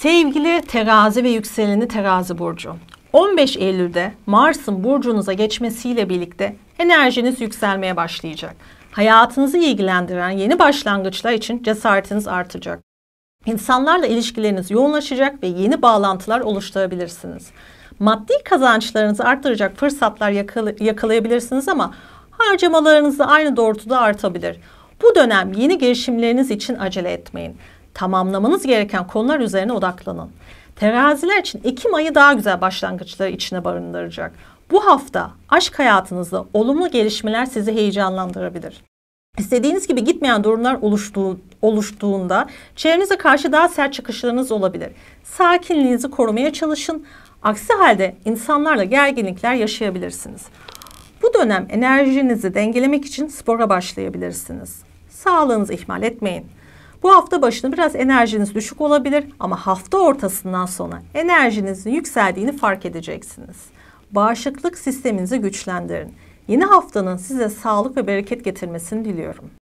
Sevgili terazi ve yükseleni terazi burcu. 15 Eylül'de Mars'ın burcunuza geçmesiyle birlikte enerjiniz yükselmeye başlayacak. Hayatınızı ilgilendiren yeni başlangıçlar için cesaretiniz artacak. İnsanlarla ilişkileriniz yoğunlaşacak ve yeni bağlantılar oluşturabilirsiniz. Maddi kazançlarınızı artıracak fırsatlar yakalayabilirsiniz ama harcamalarınız da aynı doğrultuda artabilir. Bu dönem yeni girişimleriniz için acele etmeyin tamamlamanız gereken konular üzerine odaklanın. Teraziler için Ekim ayı daha güzel başlangıçları içine barındıracak. Bu hafta aşk hayatınızda olumlu gelişmeler sizi heyecanlandırabilir. İstediğiniz gibi gitmeyen durumlar oluştuğu, oluştuğunda çevrenize karşı daha sert çıkışlarınız olabilir. Sakinliğinizi korumaya çalışın. Aksi halde insanlarla gerginlikler yaşayabilirsiniz. Bu dönem enerjinizi dengelemek için spora başlayabilirsiniz. Sağlığınızı ihmal etmeyin. Bu hafta başında biraz enerjiniz düşük olabilir ama hafta ortasından sonra enerjinizin yükseldiğini fark edeceksiniz. Bağışıklık sisteminizi güçlendirin. Yeni haftanın size sağlık ve bereket getirmesini diliyorum.